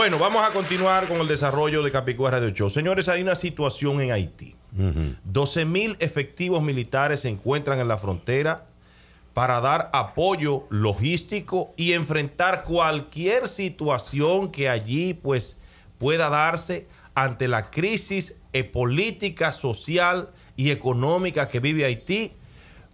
Bueno, vamos a continuar con el desarrollo de Capicúa Radio 8. Señores, hay una situación en Haití. 12.000 efectivos militares se encuentran en la frontera para dar apoyo logístico y enfrentar cualquier situación que allí pues, pueda darse ante la crisis e política, social y económica que vive Haití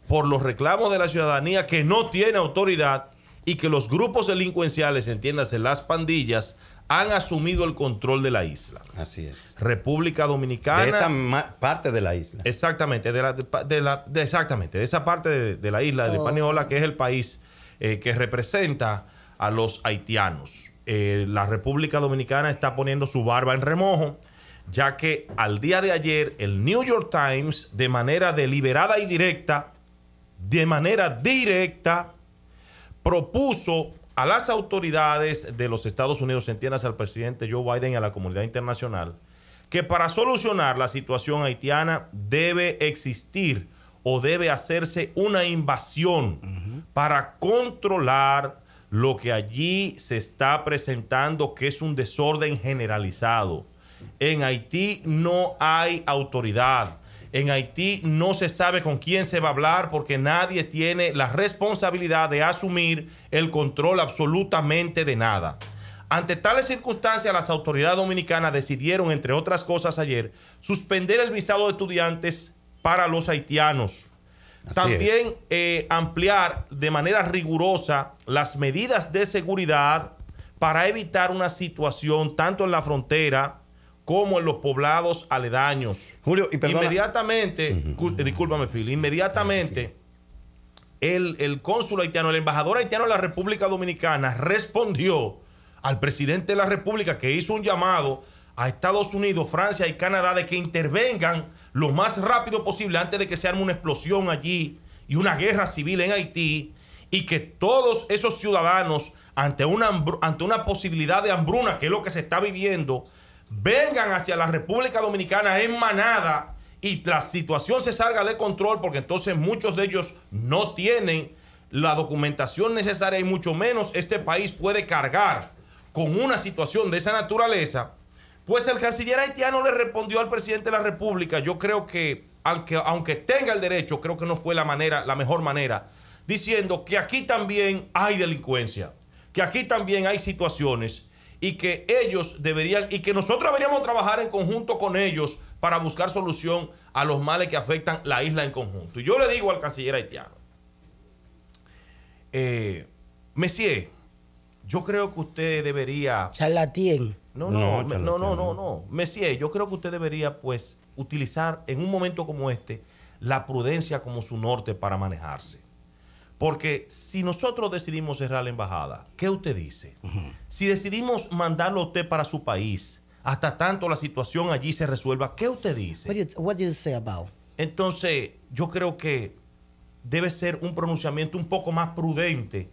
por los reclamos de la ciudadanía que no tiene autoridad y que los grupos delincuenciales, entiéndase, las pandillas, han asumido el control de la isla. Así es. República Dominicana. De esa parte de la isla. Exactamente, de exactamente, de esa parte de, la isla de oh. Española, que es el país eh, que representa a los haitianos. Eh, la República Dominicana está poniendo su barba en remojo, ya que al día de ayer el New York Times, de manera deliberada y directa, de manera directa, propuso a las autoridades de los Estados Unidos, entiendas al presidente Joe Biden y a la comunidad internacional, que para solucionar la situación haitiana debe existir o debe hacerse una invasión para controlar lo que allí se está presentando, que es un desorden generalizado. En Haití no hay autoridad en Haití no se sabe con quién se va a hablar porque nadie tiene la responsabilidad de asumir el control absolutamente de nada. Ante tales circunstancias, las autoridades dominicanas decidieron, entre otras cosas ayer, suspender el visado de estudiantes para los haitianos. También eh, ampliar de manera rigurosa las medidas de seguridad para evitar una situación tanto en la frontera como en los poblados aledaños. Julio, y Inmediatamente, eh, discúlpame, Phil, inmediatamente el, el cónsul haitiano, el embajador haitiano de la República Dominicana respondió al presidente de la República que hizo un llamado a Estados Unidos, Francia y Canadá de que intervengan lo más rápido posible antes de que se arme una explosión allí y una guerra civil en Haití y que todos esos ciudadanos ante una, ante una posibilidad de hambruna, que es lo que se está viviendo, vengan hacia la República Dominicana en manada y la situación se salga de control porque entonces muchos de ellos no tienen la documentación necesaria y mucho menos este país puede cargar con una situación de esa naturaleza, pues el canciller haitiano le respondió al presidente de la República, yo creo que aunque, aunque tenga el derecho, creo que no fue la manera, la mejor manera, diciendo que aquí también hay delincuencia, que aquí también hay situaciones y que ellos deberían, y que nosotros deberíamos trabajar en conjunto con ellos para buscar solución a los males que afectan la isla en conjunto. Y yo le digo al canciller haitiano, eh, Messier, yo creo que usted debería... Charlatien. No, no, no, no, no, no, Messier, yo creo que usted debería pues utilizar en un momento como este la prudencia como su norte para manejarse. Porque si nosotros decidimos cerrar la embajada, ¿qué usted dice? Si decidimos mandarlo a usted para su país, hasta tanto la situación allí se resuelva, ¿qué usted dice? Entonces, yo creo que debe ser un pronunciamiento un poco más prudente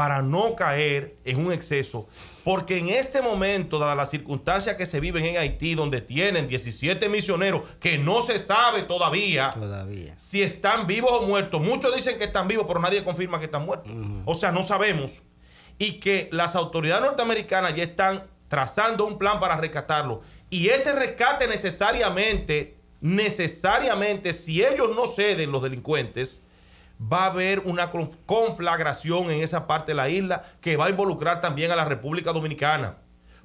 para no caer en un exceso. Porque en este momento, dadas las circunstancias que se viven en Haití, donde tienen 17 misioneros que no se sabe todavía, todavía. si están vivos o muertos. Muchos dicen que están vivos, pero nadie confirma que están muertos. O sea, no sabemos. Y que las autoridades norteamericanas ya están trazando un plan para rescatarlo. Y ese rescate necesariamente, necesariamente, si ellos no ceden los delincuentes, va a haber una conflagración en esa parte de la isla que va a involucrar también a la República Dominicana.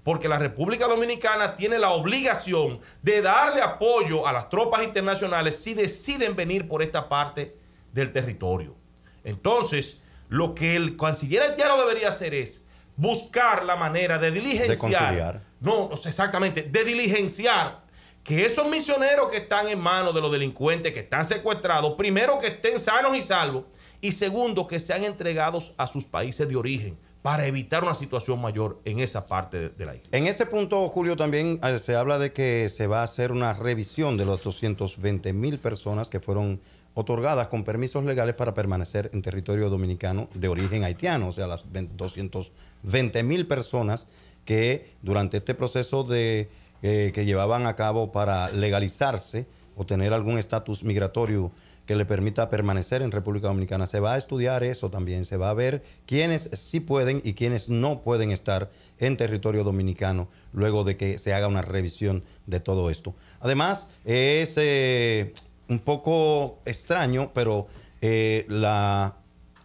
Porque la República Dominicana tiene la obligación de darle apoyo a las tropas internacionales si deciden venir por esta parte del territorio. Entonces, lo que el canciller haitiano debería hacer es buscar la manera de diligenciar. no, exactamente, de diligenciar que esos misioneros que están en manos de los delincuentes, que están secuestrados, primero que estén sanos y salvos, y segundo que sean entregados a sus países de origen para evitar una situación mayor en esa parte de la isla. En ese punto, Julio, también eh, se habla de que se va a hacer una revisión de las 220 mil personas que fueron otorgadas con permisos legales para permanecer en territorio dominicano de origen haitiano, o sea, las 220 mil personas que durante este proceso de eh, que llevaban a cabo para legalizarse o tener algún estatus migratorio que le permita permanecer en República Dominicana. Se va a estudiar eso también, se va a ver quiénes sí pueden y quiénes no pueden estar en territorio dominicano luego de que se haga una revisión de todo esto. Además, es eh, un poco extraño, pero eh, la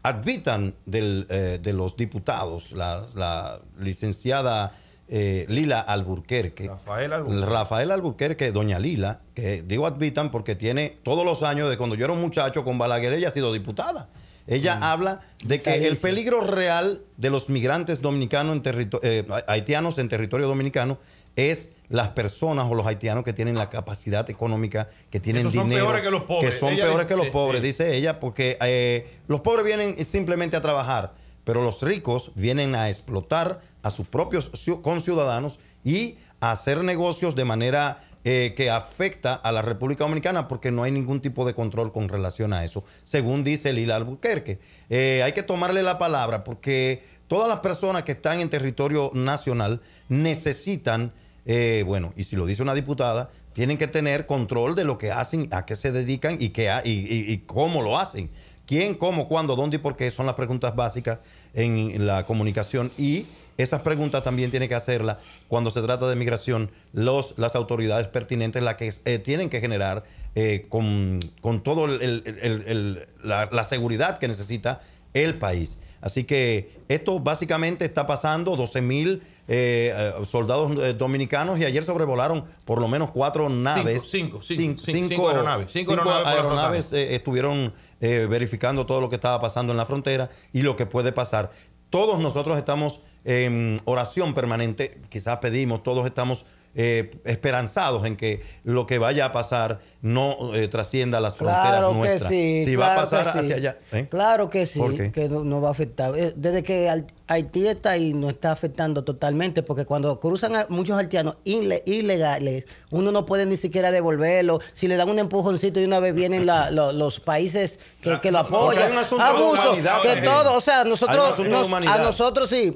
advitan del, de los diputados, la licenciada... Eh, Lila Alburquerque. Rafael Alburquerque. doña Lila, que digo advitan porque tiene todos los años de cuando yo era un muchacho con Balaguer, ella ha sido diputada. Ella mm. habla de que el peligro real de los migrantes dominicanos en eh, haitianos en territorio dominicano es las personas o los haitianos que tienen la capacidad económica, que tienen son dinero. Peores que, los pobres. que son peores que los pobres, dice ella, porque eh, los pobres vienen simplemente a trabajar pero los ricos vienen a explotar a sus propios conciudadanos y a hacer negocios de manera eh, que afecta a la República Dominicana porque no hay ningún tipo de control con relación a eso, según dice Lila Albuquerque. Eh, hay que tomarle la palabra porque todas las personas que están en territorio nacional necesitan, eh, bueno, y si lo dice una diputada, tienen que tener control de lo que hacen, a qué se dedican y, qué y cómo lo hacen. ¿Quién, cómo, cuándo, dónde y por qué? Son las preguntas básicas en la comunicación y esas preguntas también tiene que hacerlas cuando se trata de migración las autoridades pertinentes, las que eh, tienen que generar eh, con, con toda la seguridad que necesita el país. Así que esto básicamente está pasando, 12 mil eh, eh, soldados eh, dominicanos y ayer sobrevolaron por lo menos cuatro naves. Cinco, cinco, cinco, aeronaves. Cinco aeronaves, estuvieron verificando todo lo que estaba pasando en la frontera y lo que puede pasar. Todos nosotros estamos en oración permanente, quizás pedimos, todos estamos eh, esperanzados en que lo que vaya a pasar no eh, trascienda las fronteras claro nuestras. Que sí, si va a pasar sí. hacia allá. ¿eh? Claro que sí, que no, va a afectar. Desde que Haití está ahí, no está afectando totalmente, porque cuando cruzan muchos haitianos ilegales, uno no puede ni siquiera devolverlo. Si le dan un empujoncito y una vez vienen los países que, ah, lo apoyan, abuso, que todo, o sea, nosotros, a nosotros sí,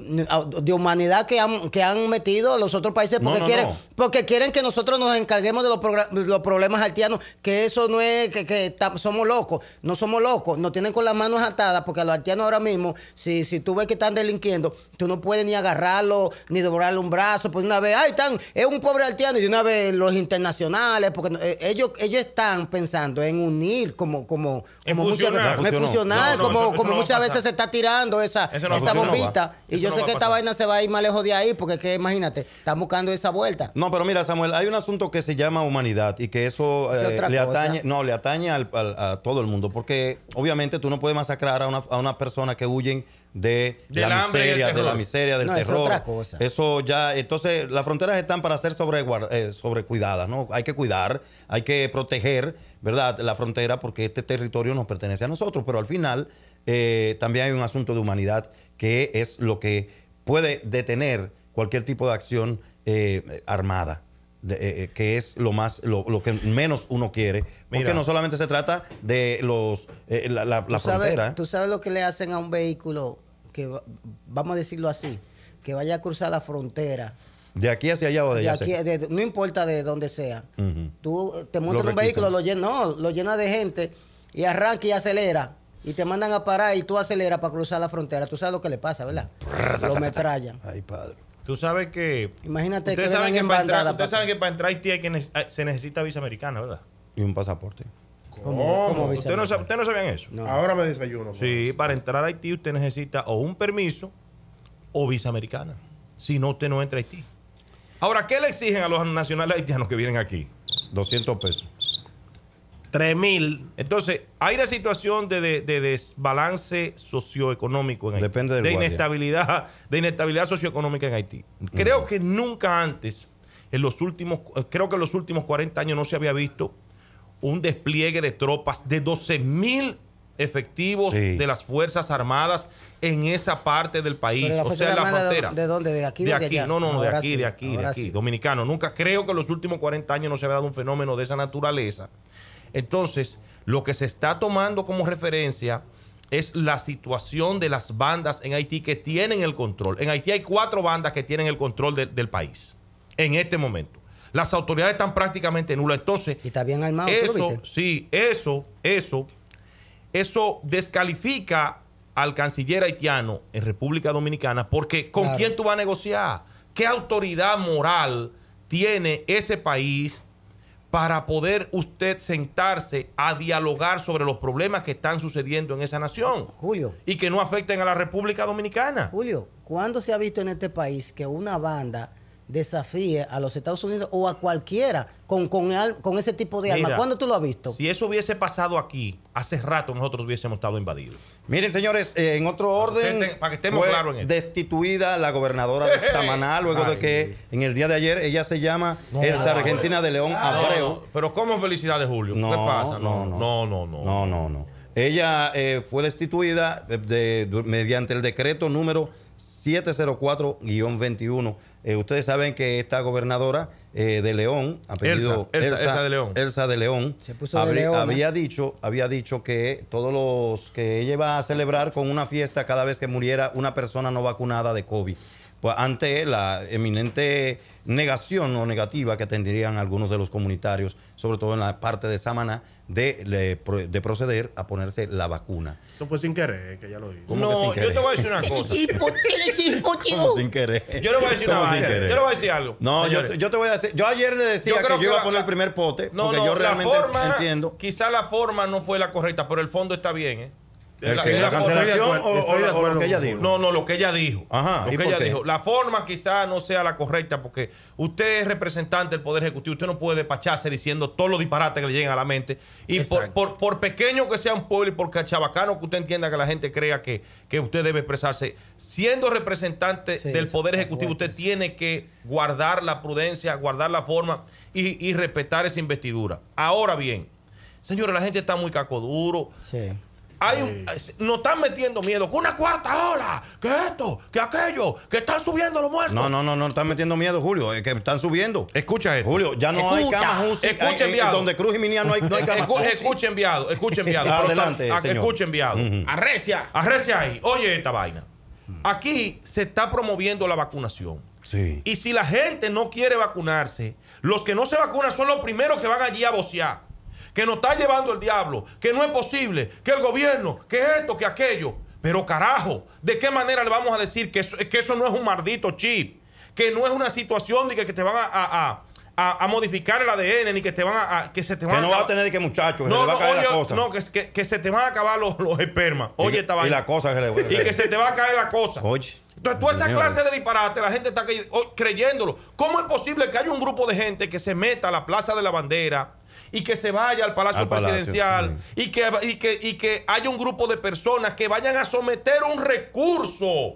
de humanidad que han, que han metido los otros países porque quieren porque quieren que nosotros nos encarguemos de los, problemas haitianos, que eso no es que, somos locos, no somos locos, nos tienen con las manos atadas, porque los haitianos ahora mismo, si, si tú ves que están delinquiendo, tú no puedes ni agarrarlo, ni doblarle un brazo, pues una vez, ay, están, es un pobre haitiano, y una vez los internacionales, porque eh, ellos, ellos están pensando en unir como, como, como muchas, como, como muchas veces se está tirando esa, bombita, y yo sé que esta vaina se va a ir más lejos de ahí, porque que, imagínate, están buscando esa vuelta. No, no, pero mira, Samuel, hay un asunto que se llama humanidad y que eso eh, le atañe, no, le atañe a todo el mundo, porque obviamente tú no puedes masacrar a una, a persona que huyen de, la, miseria, de la miseria, del terror. Es otra cosa. Eso ya, entonces las fronteras están para ser eh, sobrecuidadas, ¿no? Hay que cuidar, hay que proteger, ¿verdad? La frontera porque este territorio nos pertenece a nosotros, pero al final eh, también hay un asunto de humanidad que es lo que puede detener cualquier tipo de acción eh, armada. Eh, eh, que es lo más lo, que menos uno quiere porque no solamente se trata de los la, ¿Tú sabes, frontera tú sabes lo que le hacen a un vehículo que vamos a decirlo así que vaya a cruzar la frontera de aquí hacia allá o de, allá no importa de dónde sea tú te montas un vehículo lo llena, no, lo llena de gente y arranca y acelera y te mandan a parar y tú aceleras para cruzar la frontera tú sabes lo que le pasa verdad lo metrallan ay padre Tú sabes que. Imagínate que. para entrar, a Haití ah, se necesita visa americana, ¿verdad? Y un pasaporte. ¿Cómo? ¿Ustedes no, usted no, sabían eso? Ahora me desayuno. Sí, para entrar a Haití usted necesita o un permiso o visa americana. Si no, usted no entra a Haití. Ahora, ¿qué le exigen a los nacionales haitianos que vienen aquí? 200 pesos. 3.000. Entonces, hay una situación de, desbalance socioeconómico en Haití. Depende de inestabilidad, de inestabilidad socioeconómica en Haití. Creo que nunca antes, en los últimos, eh, creo que en los últimos 40 años no se había visto un despliegue de tropas de 12.000 efectivos de las Fuerzas Armadas en esa parte del país, o sea, en la frontera. ¿De dónde? ¿De aquí? De, de aquí, no, no, de aquí, de aquí, de aquí, de Dominicano, nunca creo que en los últimos 40 años no se había dado un fenómeno de esa naturaleza entonces, lo que se está tomando como referencia es la situación de las bandas en Haití que tienen el control. En Haití hay cuatro bandas que tienen el control del país en este momento. Las autoridades están prácticamente nulas. Entonces, y está bien eso, sí, eso, eso, eso descalifica al canciller haitiano en República Dominicana porque ¿con quién tú vas a negociar? ¿Qué autoridad moral tiene ese país para poder usted sentarse a dialogar sobre los problemas que están sucediendo en esa nación. Julio. Y que no afecten a la República Dominicana. Julio, ¿cuándo se ha visto en este país que una banda desafíe a los Estados Unidos o a cualquiera con, con, con ese tipo de armas. ¿Cuándo tú lo has visto? Si eso hubiese pasado aquí, hace rato nosotros hubiésemos estado invadidos. Miren, señores, eh, en otro orden, para estemos claros. destituida la gobernadora de Samaná luego de que en el día de ayer ella se llama Elsa Argentina de León Abreu. pero ¿cómo felicidades, Julio? ¿Qué pasa? No, no, no, no. No, no, Ella eh, fue destituida eh, mediante el decreto número 704-21. Eh, ustedes saben que esta gobernadora eh, de León, apellido Elsa, de León, Elsa de León, ¿eh? había, dicho, había dicho que todos los que ella iba a celebrar con una fiesta cada vez que muriera una persona no vacunada de COVID. Pues, ante la eminente negación o negativa que tendrían algunos de los comunitarios, sobre todo en la parte de Samaná, de, proceder a ponerse la vacuna. Eso fue sin querer, eh, que ya lo dijo. No, yo te voy a decir una cosa. sin querer. Yo le voy a decir una Yo le voy a decir algo. No, yo, te voy a decir. Yo ayer le decía que, yo iba a poner el primer pote. No, porque no, yo realmente la forma, entiendo. Quizá la forma no fue la correcta, pero el fondo está bien, ¿eh? la, o, lo que ella dijo. No, no, lo que ella dijo. lo que ella dijo. La forma quizá no sea la correcta porque usted es representante del Poder Ejecutivo. Usted no puede despacharse diciendo todos los disparates que le lleguen a la mente. Y por, pequeño que sea un pueblo y por cachabacano que usted entienda que la gente crea que, usted debe expresarse, siendo representante del Poder Ejecutivo, usted tiene que guardar la prudencia, guardar la forma y, y respetar esa investidura. Ahora bien, señores, la gente está muy cacoduro. Sí. Hay eh, nos están metiendo miedo. Que una cuarta ola, que esto, que aquello, que están subiendo los muertos. No, no, no, no están metiendo miedo, Julio. Es que están subiendo. Escucha esto. Julio, ya no escucha. hay camas enviado. Donde Cruz y Minía no hay, no hay camas Escucha enviado, escucha enviado. Ah, adelante, Escucha enviado. Arrecia. ahí. Oye esta vaina. Aquí se está promoviendo la vacunación. Sí. Y si la gente no quiere vacunarse, los que no se vacunan son los primeros que van allí a vocear que nos está llevando el diablo, que no es posible, que el gobierno, que esto, que aquello. Pero carajo, ¿de qué manera le vamos a decir que eso, que eso no es un maldito chip? Que no es una situación ni que, te van a, a, modificar el ADN ni que te van a, que se te a no va a tener que muchachos no, va a caer la cosa. no que, se te van a acabar los, espermas oye y, y la cosa que le, y que se te va a caer la cosa oye entonces toda esa clase de disparate la gente está oh, creyéndolo cómo es posible que haya un grupo de gente que se meta a la plaza de la bandera y que se vaya al Palacio Presidencial y, que, y, que, y haya un grupo de personas que vayan a someter un recurso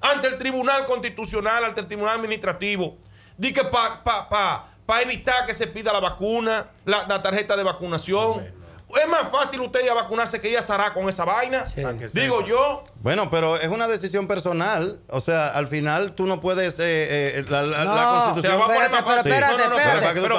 ante el Tribunal Constitucional, ante el Tribunal Administrativo, para pa, pa, evitar que se pida la vacuna, la, tarjeta de vacunación. Es más fácil usted ya vacunarse que ya se con esa vaina. Ah, Digo yo. Bueno, pero es una decisión personal. O sea, al final tú no puedes. Eh, eh la, no, constitución. Pero,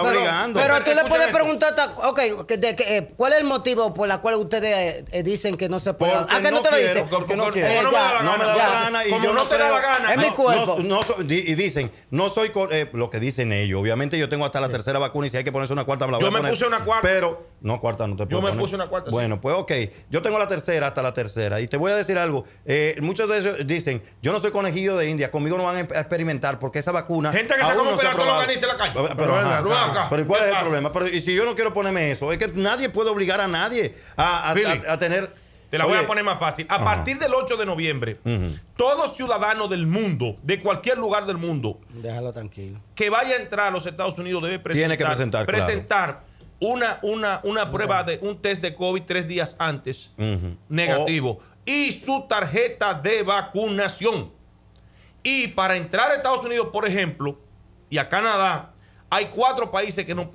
Pero, tú tú le puedes preguntar. Okay, de, eh, ¿cuál es el motivo por el cual ustedes eh, dicen que no se puede? ¿A ah, qué no, te lo dicen? Porque no no me da la gana. y como yo no te da la gana. Es mi cuerpo. y dicen, no soy. lo que dicen ellos. Obviamente yo tengo hasta la tercera vacuna y si hay que ponerse una cuarta, me la voy a poner. Yo me puse una cuarta. Pero, no, cuarta no te puedo Yo me puse una cuarta. Bueno, pues ok. Yo tengo la tercera hasta la tercera. Y te voy a decir algo. Eh, muchos de ellos dicen, yo no soy conejillo de India, conmigo no van a experimentar porque esa vacuna... Gente que se come no la calle. Pero, ¿cuál es el problema? y si yo no quiero ponerme eso, es que nadie puede obligar a nadie a, tener... Te la voy a poner más fácil. A partir del 8 de noviembre, todo ciudadano del mundo, de cualquier lugar del mundo, déjalo tranquilo, que vaya a entrar a los Estados Unidos debe presentar, presentar, una, una, prueba de un test de COVID tres días antes, negativo y su tarjeta de vacunación. Y para entrar a Estados Unidos, por ejemplo, y a Canadá, hay cuatro países que, no,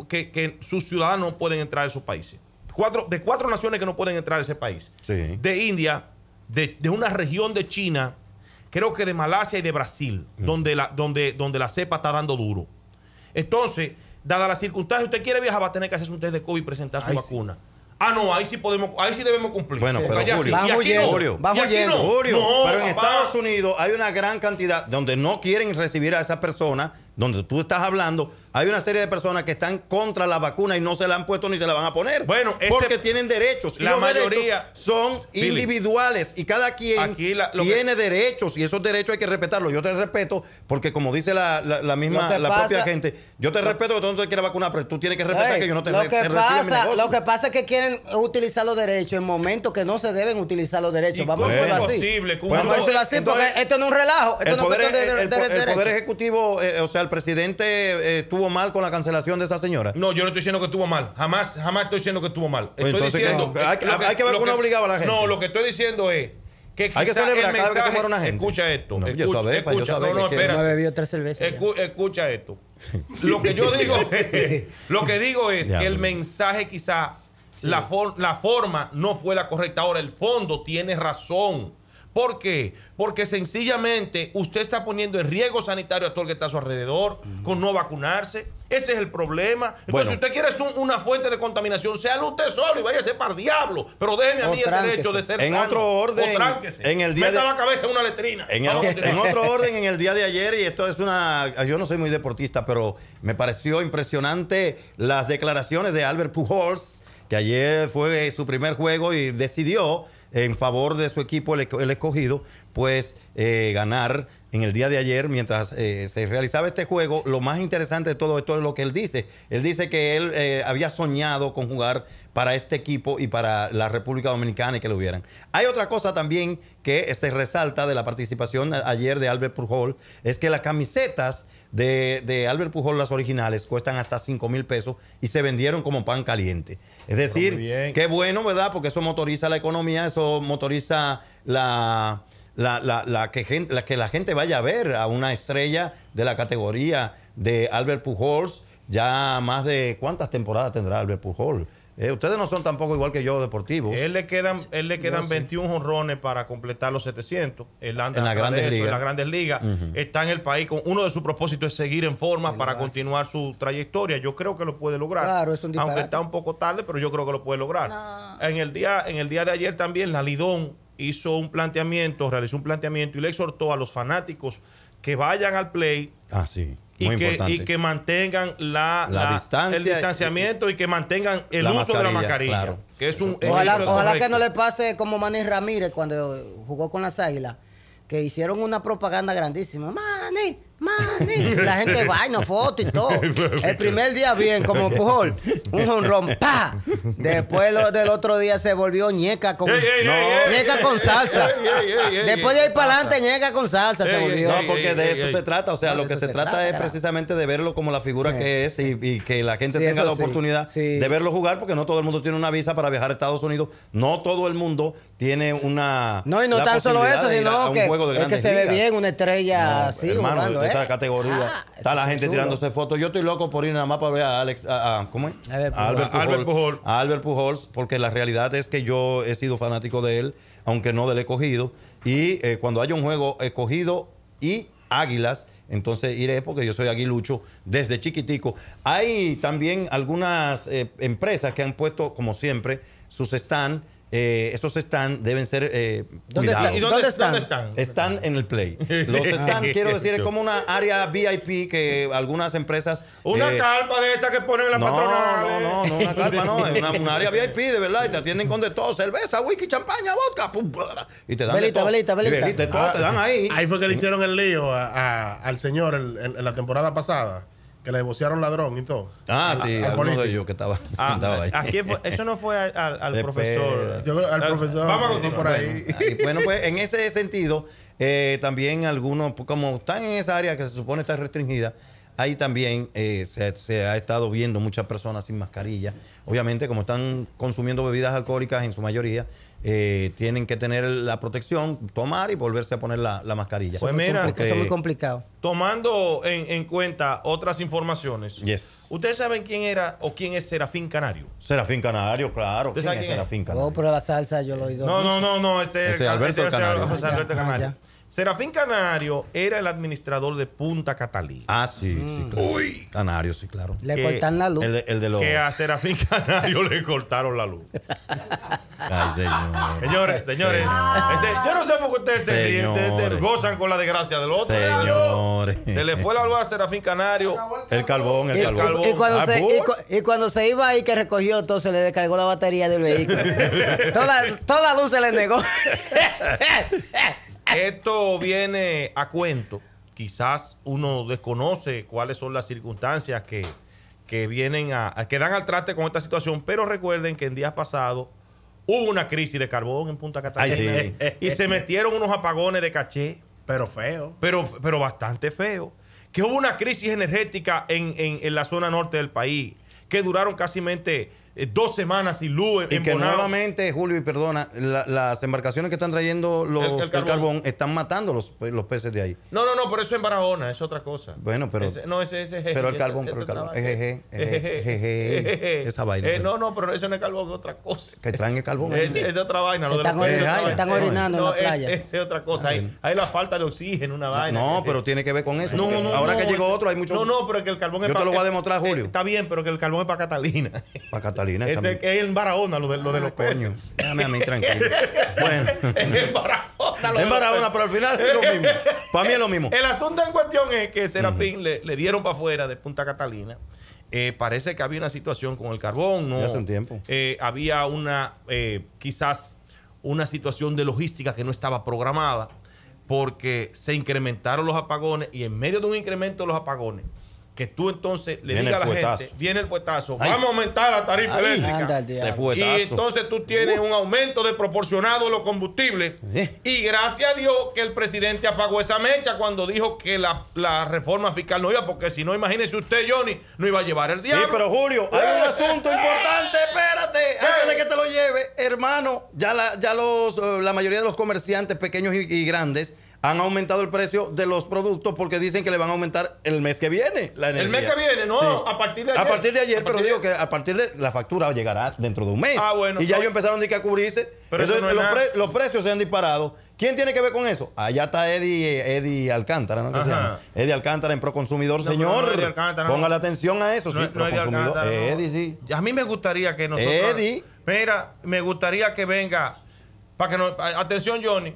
sus ciudadanos No pueden entrar a esos países. Cuatro, de cuatro naciones que no pueden entrar a ese país. De India, de, una región de China, creo que de Malasia y de Brasil, mm. donde, la, donde, donde la cepa está dando duro. Entonces, dada las circunstancias, usted quiere viajar, va a tener que hacerse un test de COVID y presentar su vacuna. Ah, no, ahí sí podemos, ahí sí debemos cumplir. Bueno, pero Julio, pero en Estados Unidos hay una gran cantidad donde no quieren recibir a esa persona donde tú estás hablando, hay una serie de personas que están contra la vacuna y no se la han puesto ni se la van a poner. Bueno, porque tienen derechos. la mayoría son individuales y cada quien tiene derechos y esos derechos hay que respetarlos. Yo te respeto porque como dice la, misma, la propia gente, yo te respeto que tú no te quieres vacunar, pero tú tienes que respetar que yo no te, lo que Lo que pasa es que quieren utilizar los derechos en momentos que no se deben utilizar los derechos. Vamos a decirlo así. Posible, Vamos a decirlo así porque esto no es un relajo. Esto el no poder, es de, de, poder ejecutivo, eh, o sea, presidente eh, estuvo mal con la cancelación de esa señora. No, yo no estoy diciendo que estuvo mal. Jamás, jamás estoy diciendo que estuvo mal. Estoy diciendo. No, hay, que, hay, que ver obligaba a la gente. No, lo que estoy diciendo es. Que Hay que celebrar mensaje, cada que se una gente. Escucha esto. escucha, escucha, no, espera. escucha esto. lo que yo digo lo que digo es que el mensaje quizá, la, for la forma no fue la correcta. Ahora, el fondo tiene razón. ¿Por qué? Porque sencillamente usted está poniendo en riesgo sanitario a todo el que está a su alrededor con no vacunarse. Ese es el problema. Entonces, si usted quiere una fuente de contaminación, sea usted solo y váyase para el diablo. Pero déjeme a mí el derecho de ser En otro orden. En el día Meta de... la cabeza en una letrina. en otro orden, en el día de ayer, y esto es una. Yo no soy muy deportista, pero me pareció impresionante las declaraciones de Albert Pujols, que ayer fue su primer juego y decidió en favor de su equipo, el, escogido, pues eh, ganar en el día de ayer, mientras eh, se realizaba este juego, lo más interesante de todo esto es lo que él dice. Él dice que él eh, había soñado con jugar para este equipo y para la República Dominicana y que lo hubieran. Hay otra cosa también que se resalta de la participación ayer de Albert Pujol, es que las camisetas de, Albert Pujol, las originales, cuestan hasta 5 mil pesos y se vendieron como pan caliente. Es decir, qué bueno, ¿verdad? Porque eso motoriza la economía, eso motoriza la, la, que, la que la gente vaya a ver a una estrella de la categoría de Albert Pujols. Ya más de cuántas temporadas tendrá Albert Pujol. Eh, ustedes no son tampoco igual que yo deportivos. Él le quedan, él le quedan 21 honrones para completar los 700. en, las grandes ligas. Está en el país uno de sus propósitos es seguir en forma para continuar su trayectoria. Yo creo que lo puede lograr. Aunque está un poco tarde, pero yo creo que lo puede lograr. En, el día, en el día de ayer también la Lidón hizo un planteamiento, realizó un planteamiento y le exhortó a los fanáticos que vayan al play. Ah, y, que, mantengan la, el distanciamiento y, que mantengan el uso de la mascarilla. Que es ojalá, que no le pase como Manny Ramírez cuando jugó con las Águilas, que hicieron una propaganda grandísima. Manny, la gente nos foto y todo. El primer día bien, como pujol, un honrón, ¡pa! Después del otro día se volvió ñeca con, ñeca con salsa. Después de ir para adelante, ñeca con salsa se volvió. No, porque de eso se trata. O sea, lo que se, trata, es precisamente de verlo como la figura eh. que es y, que la gente tenga la oportunidad de verlo jugar, porque no todo el mundo tiene una visa para viajar a Estados Unidos. No todo el mundo tiene una. No, y no tan solo eso, sino que, es que se ve bien una estrella así, ¿Eh? esa categoría. Ah, está la gente tirándose fotos. Yo estoy loco por ir nada más para ver a Alex, a, Albert Pujols. A Albert, Pujols, porque la realidad es que yo he sido fanático de él, aunque no del escogido. Y eh, cuando haya un juego escogido y águilas, entonces iré porque yo soy aguilucho desde chiquitico. Hay también algunas eh, empresas que han puesto, como siempre, sus stands eh, esos están, deben ser eh, ¿Dónde ¿Y dónde, están? están? en el Play. Los están, quiero decir, es como una área VIP que algunas empresas. Una eh, carpa de esas que ponen la no, patronal. No, no, no, una eh. carpa no. Es una, área VIP, de verdad. Y te atienden con de todo: cerveza, whisky, champaña, vodka. Pum, y te dan. te dan ahí. Ahí fue que le mm. hicieron el lío al señor en la temporada pasada que le divorciaron ladrón y todo. Ah, sí, de que estaba, ah, Aquí eso no fue al, profesor. Yo creo al ah, profesor. Vamos por ahí. Ah, bueno, pues en ese sentido, eh, también algunos, pues, como están en esa área que se supone está restringida, ahí también eh, se, ha estado viendo muchas personas sin mascarilla. Obviamente, como están consumiendo bebidas alcohólicas en su mayoría, eh, tienen que tener la protección, tomar y volverse a poner la, mascarilla. Pues mira, eso es muy complicado. Tomando en, en cuenta otras informaciones, yes. ¿ustedes saben quién era o quién es Serafín Canario? Serafín Canario, claro. ¿Quién, es Serafín Canario? Oh, pero la salsa yo lo he oído. No, no, no, no, este es Alberto Canario. Alberto Canario. Serafín Canario era el administrador de Punta Catalina. Ah, sí, sí, mm. claro. Uy. Canario, sí, claro. Le cortaron cortan la luz. El, de los... Que a Serafín Canario le cortaron la luz. Ay, señor. Señores, señores. Este, yo no sé por qué ustedes se ríen, gozan con la desgracia del otro. Señores. Se le fue la luz a Serafín Canario. El carbón, el, carbón. Y, cuando se, iba ahí que recogió todo, se le descargó la batería del vehículo. toda, toda luz se le negó. esto viene a cuento. Quizás uno desconoce cuáles son las circunstancias que, que vienen a, que dan al traste con esta situación, pero recuerden que en días pasados hubo una crisis de carbón en Punta Catalina y se metieron unos apagones de caché. Pero feo. Pero, pero bastante feo. Que hubo una crisis energética en, en, la zona norte del país que duraron casi mente eh, dos semanas sin luz y que nuevamente Julio y perdona las embarcaciones que están trayendo el, carbón. están matando los, los, peces de ahí no no no pero eso es en Barahona es otra cosa bueno pero no ese, ese es pero el este, carbón este pero el carbón esa vaina no no pero eso no es carbón es otra cosa que traen el carbón es, de otra vaina se están, orinando, eh, están eh, orinando en la playa es, es otra cosa hay, la falta de oxígeno una vaina no, pero tiene que ver con eso no, no, ahora que llegó otro hay mucho no no pero que el carbón yo te lo voy a demostrar Julio está bien pero que el carbón es para Catalina para Catalina es es en Barahona, lo de, ah, los coños. Déjame a mí tranquilo. bueno. en Barahona. Lo pero al final es lo mismo. Para mí es lo mismo. El asunto en cuestión es que Serapín le, dieron para afuera de Punta Catalina. Eh, parece que había una situación con el carbón, hace un tiempo. Eh, había una, eh, quizás, una situación de logística que no estaba programada porque se incrementaron los apagones y en medio de un incremento de los apagones que tú entonces le digas a la gente, viene el puestazo, vamos a aumentar la tarifa y entonces tú tienes un aumento desproporcionado de los combustibles. Y gracias a Dios que el presidente apagó esa mecha cuando dijo que la, reforma fiscal no iba, porque si no, imagínese usted, Johnny, no iba a llevar el diablo. Sí, pero Julio, hay un asunto importante, espérate, antes de que te lo lleve, hermano, ya, la, ya eh, la mayoría de los comerciantes pequeños y grandes han aumentado el precio de los productos porque dicen que le van a aumentar el mes que viene El mes que viene, no, a partir de ayer. A partir de ayer, pero digo que a partir de la factura llegará dentro de un mes. Ah, bueno. Y ya ellos empezaron a cubrirse. Pero los, precios se han disparado. ¿Quién tiene que ver con eso? Allá ah, está Eddie, Eddie Alcántara, ¿no? Eddie Alcántara en Proconsumidor, señor. señor. la atención a eso, sí, Eddie, sí. A mí me gustaría que nosotros. Eddie. Mira, me gustaría que venga. Para que no, atención, Johnny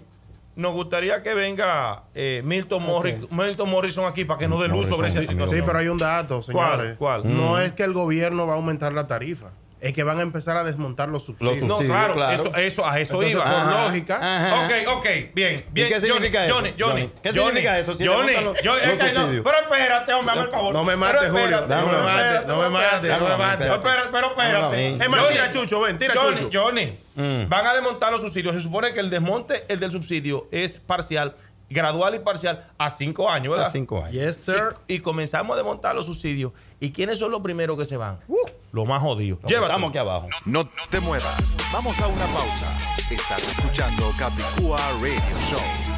nos gustaría que venga eh, Milton, Milton, Morrison aquí para que nos dé luz sobre esa situación. Sí, pero hay un dato, señores. ¿Cuál? No mm. es que el gobierno va a aumentar la tarifa es que van a empezar a desmontar los subsidios. Los subsidios no, claro, Eso, eso, a eso iba. Por lógica. Ok, ok, bien, bien. ¿Y ¿Qué significa eso? Johnny, Johnny, ¿Qué significa eso? Si Johnny, yo, pero espérate, hombre, hazme el favor. No me mates, Julio. No me mates, no me mates, no me mates. Pero espérate. Es más, tira Chucho, ven, tira Chucho. Johnny, Johnny, mm. van a desmontar los subsidios. Se supone que el desmonte, el del subsidio, es parcial gradual y parcial a cinco años, ¿verdad? A cinco años. Yes, sir. Y, y comenzamos a desmontar los subsidios. ¿Y quiénes son los primeros que se van? Uh lo más jodido. Estamos aquí abajo. No, te muevas. Vamos a una pausa. Estás escuchando Capicúa Radio Show.